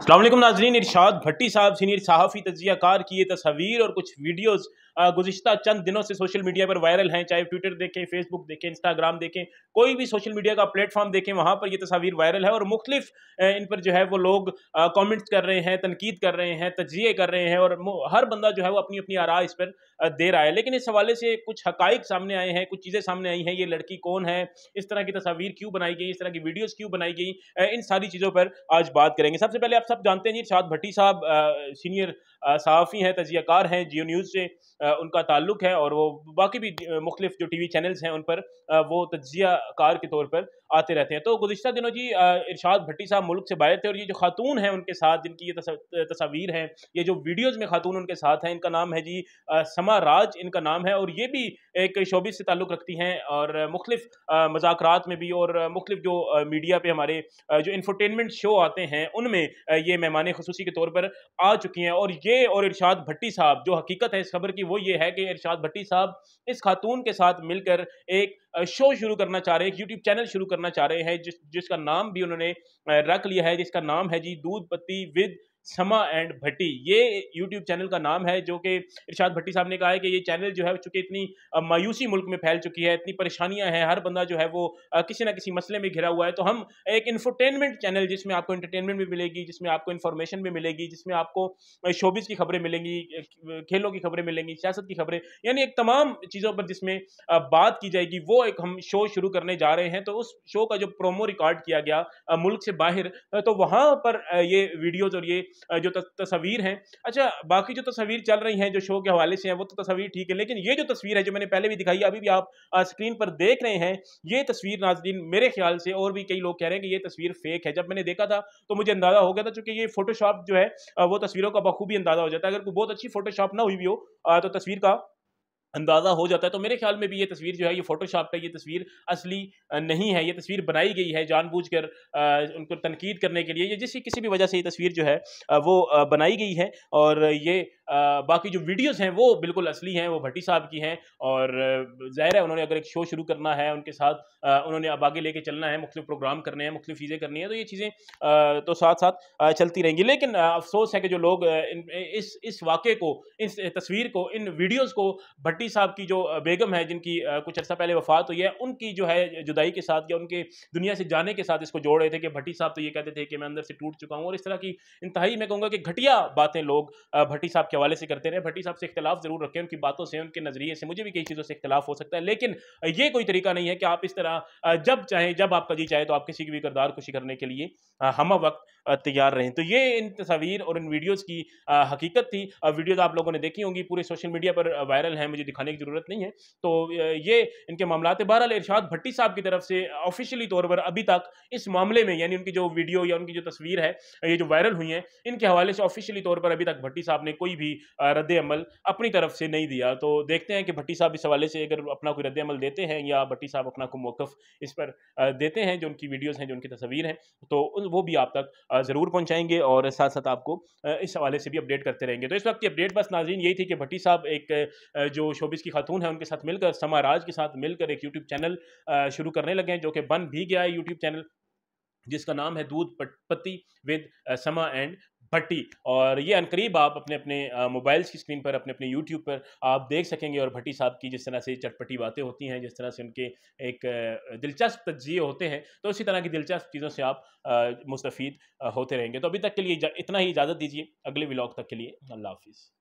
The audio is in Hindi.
अल्लाम नाजरीन इरशाद भट्टी साहब सीनियर सहाफ़ी तजिया कार की ये तस्वीर और कुछ वीडियोज़ गुजश्ता चंद दिनों से सोशल मीडिया पर वायरल हैं चाहे ट्विटर देखें फेसबुक देखें इंस्टाग्राम देखें कोई भी सोशल मीडिया का प्लेटफॉर्म देखें वहाँ पर ये तस्वीर वायरल है और मुख्तफ इन पर जो है वो लोग कॉमेंट्स कर रहे हैं तनकीद कर रहे हैं तजिए कर रहे हैं और हर बंदा जो है वो अपनी अपनी आरा इस पर दे रहा है लेकिन इस हवाले से कुछ हकाइक सामने आए हैं कुछ चीज़ें सामने आई हैं ये लड़की कौन है इस तरह की तस्वीर क्यों बनाई गई इस तरह की वीडियोज़ क्यों बनाई गई इन सारी चीज़ों पर आज बात करेंगे सबसे पहले आप सब जानते हैं जी इर्शाद भट्टी साहब सीनियर सहाफ़ी हैं कार हैं जियो न्यूज़ से उनका ताल्लुक है और वो बाकी भी मुख्तफ जो टी वी चैनल्स हैं उन पर वो तजिया कार के तौर पर आते रहते हैं तो गुजशत दिनों जी इरशाद भट्टी साहब मुल्क से बाहर थे और ये जो खातून हैं उनके साथ जिनकी ये तस्वीर हैं ये जो वीडियोज़ में खातून उनके साथ हैं इनका नाम है जी समा राज इनका नाम है और ये भी एक शोबे से ताल्लुक़ रखती हैं और मुख्तफ मजाक में भी और मुख्तफ जो मीडिया पर हमारे जो इन्फोटेनमेंट शो आते हैं उनमें ये मेहमान खसूसी के तौर पर आ चुकी हैं और ये और इरशाद भट्टी साहब जो हकीकत है इस खबर की वो ये है कि इरशाद भट्टी साहब इस खातून के साथ मिलकर एक शो शुरू करना चाह रहे हैं एक यूट्यूब चैनल शुरू करना चाह रहे हैं जिस जिसका नाम भी उन्होंने रख लिया है जिसका नाम है जी दूध पत्ती विद समा एंड भट्टी ये यूट्यूब चैनल का नाम है जो कि इरशाद भट्टी साहब ने कहा है कि ये चैनल जो है चूंकि इतनी मायूसी मुल्क में फैल चुकी है इतनी परेशानियां हैं हर बंदा जो है वो किसी ना किसी मसले में घिरा हुआ है तो हम एक इंफोटेनमेंट चैनल जिसमें आपको इंटरटेनमेंट भी मिलेगी जिसमें आपको इन्फॉर्मेशन भी मिलेगी जिसमें आपको शोबिस की खबरें मिलेंगी खेलों की खबरें मिलेंगी सियासत की खबरें यानी एक तमाम चीज़ों पर जिसमें बात की जाएगी वो एक हम शो शुरू करने जा रहे हैं तो उस शो का जो प्रोमो रिकॉर्ड किया गया मुल्क से बाहर तो वहाँ पर ये वीडियोज़ और ये जो तस्वीर हैं अच्छा बाकी जो तस्वीर चल रही हैं जो शो के हवाले से हैं वो तो तस्वीर ठीक है लेकिन ये जो तस्वीर है जो मैंने पहले भी दिखाई अभी भी आप स्क्रीन पर देख रहे हैं ये तस्वीर नाजरीन मेरे ख्याल से और भी कई लोग कह रहे हैं कि ये तस्वीर फेक है जब मैंने देखा था तो मुझे अंदाजा हो गया था चूंकि ये फोटोशॉप जो है वो तस्वीरों का बखूबी अंदाजा हो जाता है अगर कोई बहुत अच्छी फोटोशॉप ना हुई भी हो तो तस्वीर का अंदाज़ा हो जाता है तो मेरे ख्याल में भी ये तस्वीर जो है ये फ़ोटोशॉप का ये तस्वीर असली नहीं है ये तस्वीर बनाई गई है जानबूझकर उनको तनकीद करने के लिए या जिस किसी भी वजह से ये तस्वीर जो है वो बनाई गई है और ये बाकी जो वीडियोस हैं वो बिल्कुल असली हैं वो भट्टी साहब की हैं और ज़ाहिर है उन्होंने अगर एक शो शुरू करना है उनके साथ उन्होंने अब आगे लेके चलना है मुख्तु प्रोग्राम करने हैं मुख्तु चीज़ें करनी है तो ये चीज़ें तो साथ साथ चलती रहेंगी लेकिन अफसोस है कि जो लोग इस इस वाक़े को इस तस्वीर को इन वीडियोज़ को भट्टी साहब की जो बेगम है जिनकी कुछ अर्सा पहले वफात हुई है उनकी जो है जुदाई के साथ या उनके दुनिया से जाने के साथ इसको जोड़ रहे थे कि भट्टी साहब तो ये कहते थे कि मैं अंदर से टूट चुका हूँ और इस तरह की इंतहाई मैं कहूँगा कि घटिया बातें लोग भट्टी साहब के हवाले से करते रहे भट्टी साहब से इख्तलाफ जरूर रखें उनकी बातों से उनके नज़रिए से मुझे भी कई चीज़ों से इख्तलाफ हो सकता है लेकिन ये कोई तरीका नहीं है कि आप इस तरह जब चाहें जब आपका जी चाहे तो आप किसी की भी करदार खुशी करने के लिए हम वक्त तैयार रहें तो ये इन तस्वीर और इन वीडियोज़ की हकीकत थी वीडियोज़ आप लोगों ने देखी होंगी पूरे सोशल मीडिया पर वायरल हैं मुझे दिखाने की ज़रूरत नहीं है तो ये इनके मामला बहरहाल इरशाद भट्टी साहब की तरफ से ऑफिशियली तौर पर अभी तक इस मामले में यानी उनकी जो वीडियो या उनकी जो तस्वीर है ये जो वायरल हुई है इनके हवाले से ऑफिशियली तौर पर अभी तक भट्टी साहब ने कोई भी कोई रद्द अमल अपनी तरफ से नहीं दिया तो देखते हैं कि भट्टी साहब इस हवाले से अगर अपना कोई रद्द अमल देते हैं या भट्टी साहब अपना कोई मौक़ इस पर देते हैं जो उनकी वीडियोज़ हैं जो उनकी तस्वीर हैं तो वो भी आप तक ज़रूर पहुँचाएंगे और साथ साथ आपको इस हवाले से भी अपडेट करते रहेंगे तो इस वक्त की अपडेट बस नाजीन यही थी कि भट्टी साहब एक जो शोबिस की खातून है उनके साथ मिलकर समाराज के साथ मिलकर एक यूट्यूब चैनल शुरू करने लगे हैं जो कि बन भी गया है यूट्यूब चैनल जिसका नाम है दूध पत्ती विद समा एंड भट्टी और ये अनकरीब आप अपने अपने मोबाइल्स की स्क्रीन पर अपने अपने यूट्यूब पर आप देख सकेंगे और भट्टी साहब की जिस तरह से चटपटी बातें होती हैं जिस तरह से उनके एक दिलचस्प तजिए होते हैं तो इसी तरह की दिलचस्प चीज़ों से आप मुस्तफ़ होते रहेंगे तो अभी तक के लिए इतना ही इजाज़त दीजिए अगले व्लॉग तक के लिए अल्लाह हाफिज़